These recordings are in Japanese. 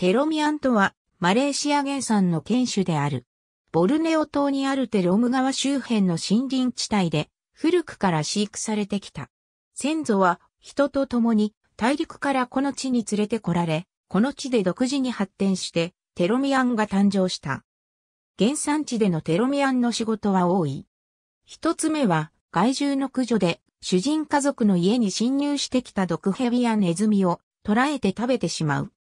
テロミアンとは、マレーシア原産の犬種である。ボルネオ島にあるテロム川周辺の森林地帯で、古くから飼育されてきた。先祖は、人と共に、大陸からこの地に連れてこられ、この地で独自に発展して、テロミアンが誕生した。原産地でのテロミアンの仕事は多い。一つ目は、害獣の駆除で、主人家族の家に侵入してきた毒蛇やネズミを捕らえて食べてしまう。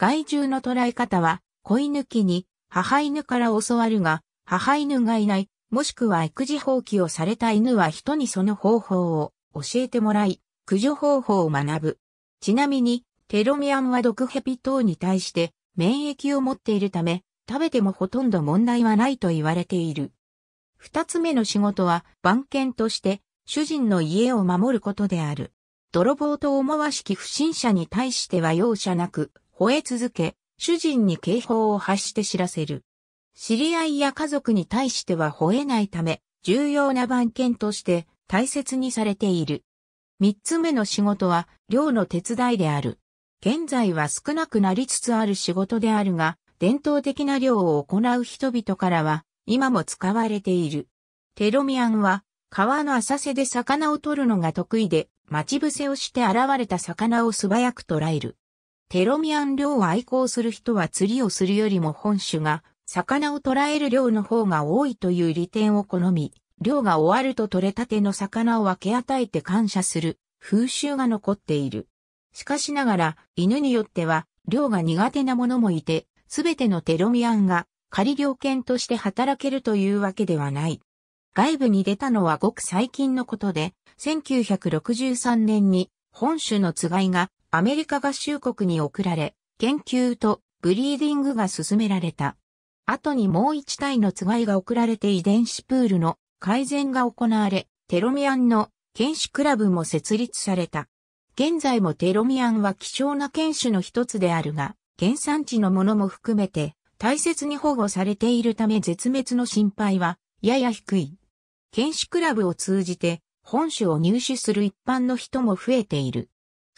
害獣の捉え方は、子犬期に母犬から教わるが、母犬がいない、もしくは育児放棄をされた犬は人にその方法を教えてもらい、駆除方法を学ぶ。ちなみに、テロミアンは毒ヘビ等に対して免疫を持っているため、食べてもほとんど問題はないと言われている。二つ目の仕事は番犬として主人の家を守ることである。泥棒と思わしき不審者に対しては容赦なく吠え続け、主人に警報を発して知らせる。知り合いや家族に対しては吠えないため、重要な番犬として大切にされている。三つ目の仕事は、寮の手伝いである。現在は少なくなりつつある仕事であるが、伝統的な漁を行う人々からは、今も使われている。テロミアンは、川の浅瀬で魚を取るのが得意で、待ち伏せをして現れた魚を素早く捕らえる。テロミアン漁を愛好する人は釣りをするよりも本種が、魚を捕らえる量の方が多いという利点を好み、漁が終わると取れたての魚を分け与えて感謝する風習が残っている。しかしながら、犬によっては、漁が苦手なものもいて、すべてのテロミアンが仮猟犬として働けるというわけではない。外部に出たのはごく最近のことで、1963年に本種のつがいがアメリカ合衆国に送られ、研究とブリーディングが進められた。後にもう一体のつがいが送られて遺伝子プールの改善が行われ、テロミアンの犬種クラブも設立された。現在もテロミアンは希少な犬種の一つであるが、原産地のものも含めて大切に保護されているため絶滅の心配はやや低い。犬種クラブを通じて本種を入手する一般の人も増えている。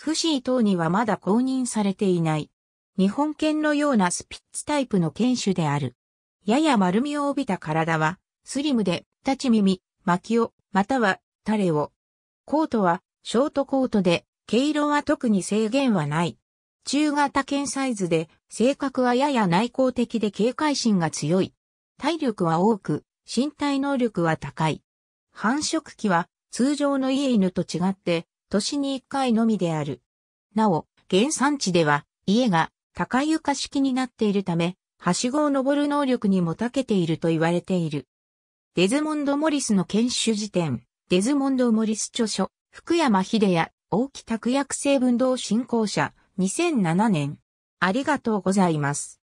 フシー等にはまだ公認されていない。日本犬のようなスピッツタイプの犬種である。やや丸みを帯びた体は、スリムで、立ち耳、巻きを、または、タレを。コートは、ショートコートで、毛色は特に制限はない。中型犬サイズで、性格はやや内向的で警戒心が強い。体力は多く、身体能力は高い。繁殖期は、通常の家犬と違って、年に一回のみである。なお、原産地では、家が高床式になっているため、はしごを登る能力にも長けていると言われている。デズモンド・モリスの研修辞典、デズモンド・モリス著書、福山秀也、大木拓薬成分動振興者、2007年。ありがとうございます。